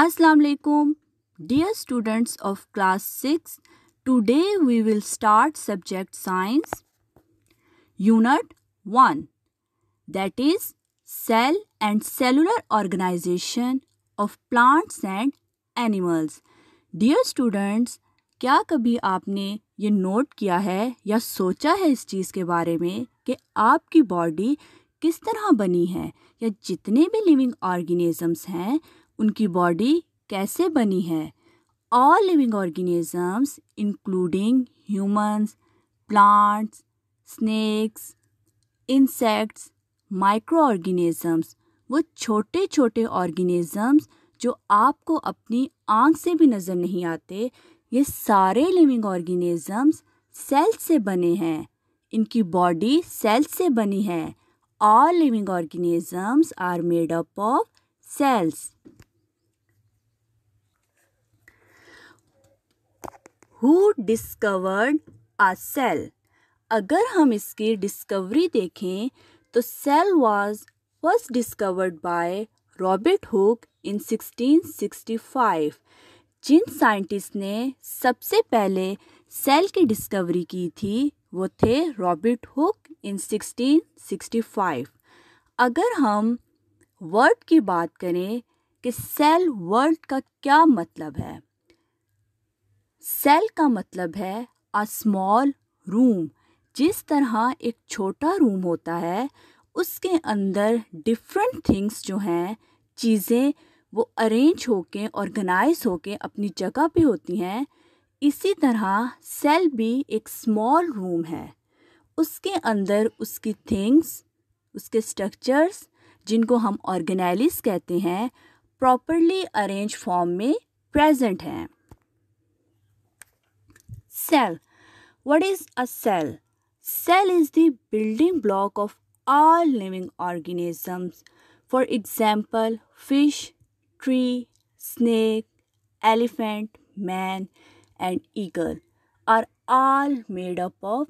अस्सलाम वालेकुम dear students of class six today we will start subject science unit one that is cell and cellular organisation of plants and animals dear students क्या कभी आपने ये note किया है या सोचा है इस चीज़ के बारे में कि आपकी बॉडी किस तरह बनी है या जितने भी लिविंग ऑर्गेनिजम्स हैं उनकी बॉडी कैसे बनी है all living organisms including humans plants snakes insects micro organisms वो छोटे छोटे ऑर्गेनिजम्स जो आपको अपनी आंख से भी नज़र नहीं आते ये सारे लिविंग ऑर्गेनिजम्स सेल से बने हैं इनकी बॉडी सेल से बनी है all living organisms are made up of cells who discovered a cell अगर हम इसकी डिस्कवरी देखें तो cell was first discovered by Robert Hooke in 1665 जिन साइंटिस्ट ने सबसे पहले सेल की डिस्कवरी की थी वो थे रॉबर्ट हुक इन 1665 अगर हम वर्ड की बात करें कि सेल वर्ड का क्या मतलब है सेल का मतलब है अ स्मॉल रूम जिस तरह एक छोटा रूम होता है उसके अंदर डिफरेंट थिंग्स जो हैं चीज़ें वो अरेंज होके ऑर्गेनाइज होके अपनी जगह पे होती हैं इसी तरह सेल भी एक स्मॉल रूम है उसके अंदर उसकी थिंग्स उसके स्ट्रक्चर्स जिनको हम ऑर्गेनाइलिस कहते हैं प्रॉपरली अरेंज फॉर्म में प्रेजेंट हैं cell. What is a cell? Cell is the building block of all living organisms. For example, fish, tree, snake, elephant, man and eagle are all made up of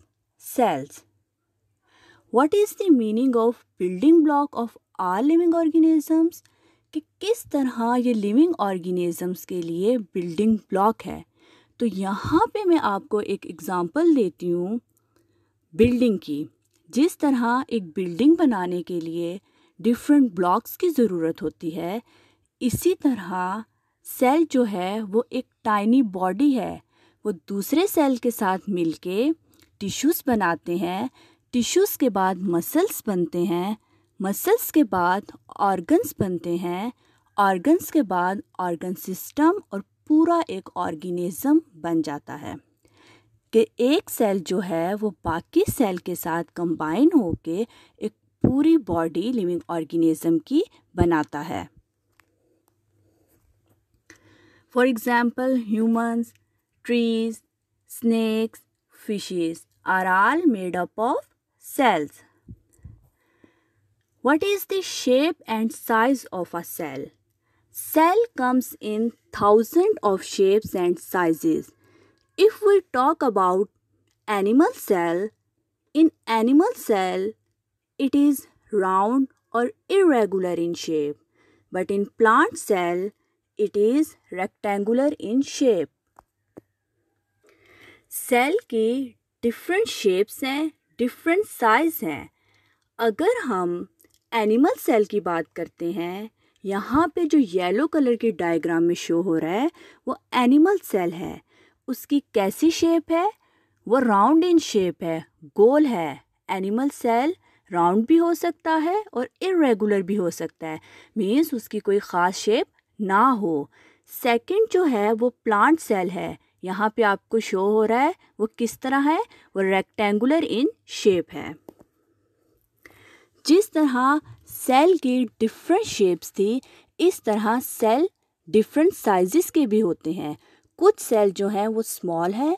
cells. What is the meaning of building block of all living organisms? कि किस तरह ये living organisms के लिए building block है तो यहाँ पे मैं आपको एक एग्ज़ाम्पल देती हूँ बिल्डिंग की जिस तरह एक बिल्डिंग बनाने के लिए डिफरेंट ब्लॉक्स की ज़रूरत होती है इसी तरह सेल जो है वो एक टाइनी बॉडी है वो दूसरे सेल के साथ मिलके टिश्यूज़ बनाते हैं टिश्यूज़ के बाद मसल्स बनते हैं मसल्स के बाद ऑर्गन्स बनते हैं ऑर्गन्स के बाद ऑर्गन सिस्टम और पूरा एक ऑर्गेनिज्म बन जाता है कि एक सेल जो है वो बाकी सेल के साथ कंबाइन होके एक पूरी बॉडी लिविंग ऑर्गेनिज्म की बनाता है for example humans trees snakes fishes are all made up of cells what is the shape and size of a cell cell comes in thousand of shapes and sizes if we talk about animal cell in animal cell it is round or irregular in shape but in plant cell it is rectangular in shape cell के different shapes हैं different size हैं अगर हम animal cell की बात करते हैं यहाँ पे जो येलो कलर के डायग्राम में शो हो रहा है वो एनिमल सेल है उसकी कैसी शेप है वो राउंड इन शेप है गोल है एनिमल सेल राउंड भी हो सकता है और इरेगुलर भी हो सकता है मीन्स उसकी कोई ख़ास शेप ना हो सेकंड जो है वो प्लांट सेल है यहाँ पे आपको शो हो रहा है वो किस तरह है वो रेक्टेंगुलर इन शेप है जिस तरह सेल के डिफरेंट शेप्स थे इस तरह सेल डिफरेंट साइजेस के भी होते हैं कुछ सेल जो हैं वो स्मॉल है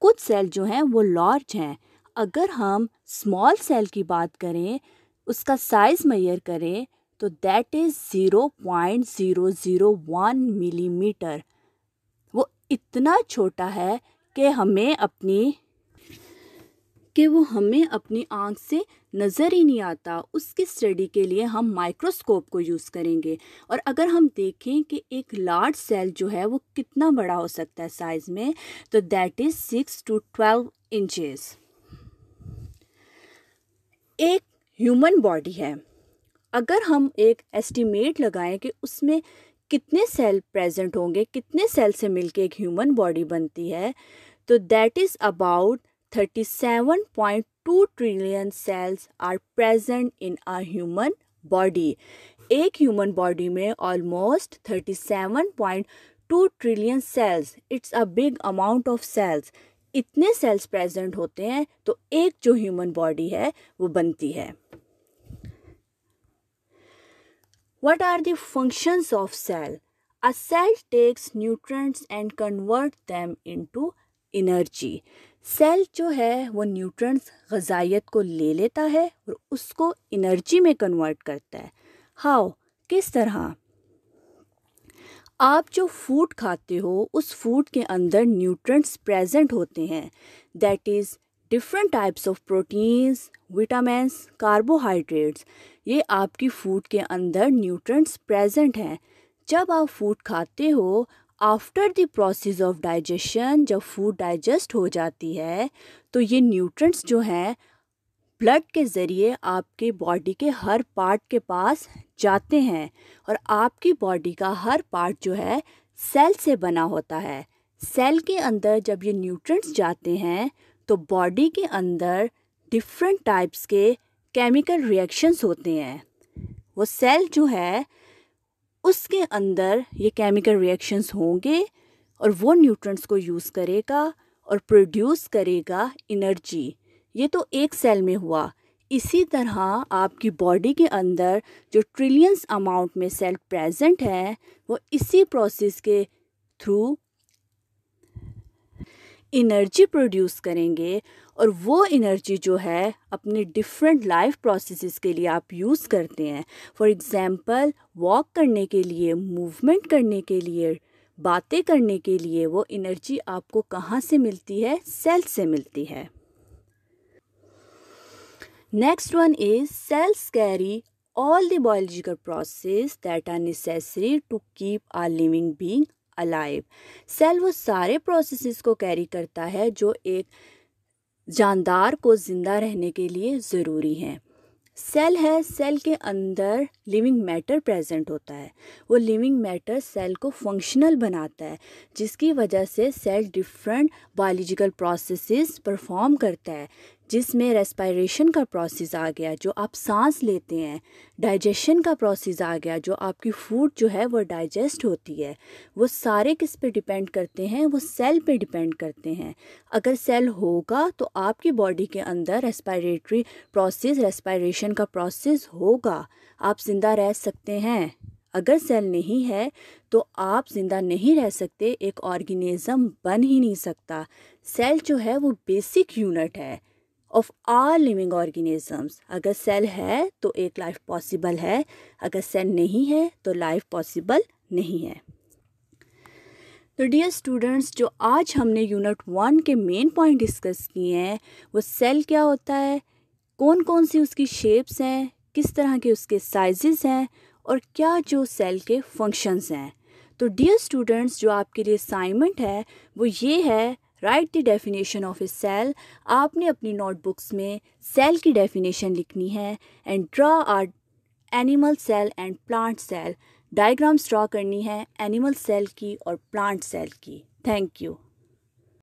कुछ सेल जो हैं वो लार्ज हैं अगर हम स्मॉल सेल की बात करें उसका साइज़ मैयर करें तो that is zero point zero zero one millimetre वो इतना छोटा है कि हमें अपनी कि वो हमें अपनी आँख से नज़र ही नहीं आता उसकी स्टडी के लिए हम माइक्रोस्कोप को यूज़ करेंगे और अगर हम देखें कि एक लार्ज सेल जो है वो कितना बड़ा हो सकता है साइज़ में तो that is six to twelve inches एक ह्यूमन बॉडी है अगर हम एक एस्टिमेट लगाएं कि उसमें कितने सेल प्रेजेंट होंगे कितने सेल से मिलके एक ह्यूमन बॉडी बनती है तो that is about 37.2 trillion cells are present in a human body एक ह्यूमन बॉडी में almost 37.2 trillion cells it's a big amount of cells इतने सेल्स प्रेजेंट होते हैं तो एक जो ह्यूमन बॉडी है वो बनती है what are functions of cell a cell takes nutrients and convert them into energy cell जो है वो न्यूट्रंस गजाइत को ले लेता है और उसको एनर्जी में कन्वर्ट करता है हाउ किस तरह आप जो फूड खाते हो उस फूड के अंदर न्यूट्रंट्स प्रेजेंट होते हैं that is different types of proteins vitamin carbohydrates ये आपकी फूड के अंदर न्यूट्रंट्स प्रेजेंट हैं जब आप फूड खाते हो after the process of digestion जब फूड डाइजेस्ट हो जाती है तो ये न्यूट्रंट्स जो हैं ब्लड के ज़रिए आपके बॉडी के हर पार्ट के पास जाते हैं और आपकी बॉडी का हर पार्ट जो है सेल से बना होता है सेल के अंदर जब ये न्यूट्रंट्स जाते हैं तो बॉडी के अंदर डिफरेंट टाइप्स के केमिकल रिएक्शंस होते हैं वो सेल जो है उसके अंदर ये केमिकल रिएक्शंस होंगे और वो न्यूट्रंट्स को यूज़ करेगा और प्रोड्यूस करेगा इनर्जी ये तो एक सेल में हुआ इसी तरह आपकी बॉडी के अंदर जो ट्रिलियंस अमाउंट में सेल प्रेजेंट हैं वो इसी प्रोसेस के थ्रू एनर्जी प्रोड्यूस करेंगे और वो एनर्जी जो है अपने डिफरेंट लाइफ प्रोसेसेस के लिए आप यूज़ करते हैं फॉर एग्ज़ाम्पल वॉक करने के लिए मूवमेंट करने के लिए बातें करने के लिए वो एनर्जी आपको कहाँ से मिलती है सेल से मिलती है next one is cells carry all the biological process that are necessary to keep our living being alive cell वो सारे प्रोसेसेस को कैरी करता है जो एक जानदार को ज़िंदा रहने के लिए ज़रूरी हैं सेल है सेल के अंदर लिविंग मैटर प्रेजेंट होता है वो लिविंग मैटर सेल को फंक्शनल बनाता है जिसकी वजह से cell different biological processes perform करता है जिसमें रेस्पायरेशन का प्रोसेस आ गया जो आप सांस लेते हैं डाइजेशन का प्रोसेस आ गया जो आपकी फूड जो है वो डाइजेस्ट होती है वो सारे किस पे डिपेंड करते हैं वो सेल पे डिपेंड करते हैं अगर सेल होगा तो आपकी बॉडी के अंदर रेस्पायरेटरी प्रोसेस रेस्पायरेशन का प्रोसेस होगा आप ज़िंदा रह सकते हैं अगर सेल नहीं है तो आप ज़िंदा नहीं रह सकते एक ऑर्गेनिज़म बन ही नहीं सकता सेल जो है वो बेसिक यूनिट है ऑफ आल लिविंग ऑर्गेनिजम्स अगर सेल है तो एक लाइफ पॉसिबल है अगर सेल नहीं है तो लाइफ पॉसिबल नहीं है तो डियर स्टूडेंट्स जो आज हमने यूनिट वन के मेन पॉइंट डिस्कस किए हैं वो सेल क्या होता है कौन कौन सी उसकी शेप्स हैं किस तरह के उसके साइजेस हैं और क्या जो सेल के फंक्शंस हैं तो डियर स्टूडेंट्स जो आपके लिए असाइनमेंट है वो ये है write the definition of a cell आपने अपनी नोटबुक्स में सेल की डेफिनेशन लिखनी है and draw our animal cell and plant cell diagrams draw करनी है एनिमल सेल की और प्लांट सेल की थैंक यू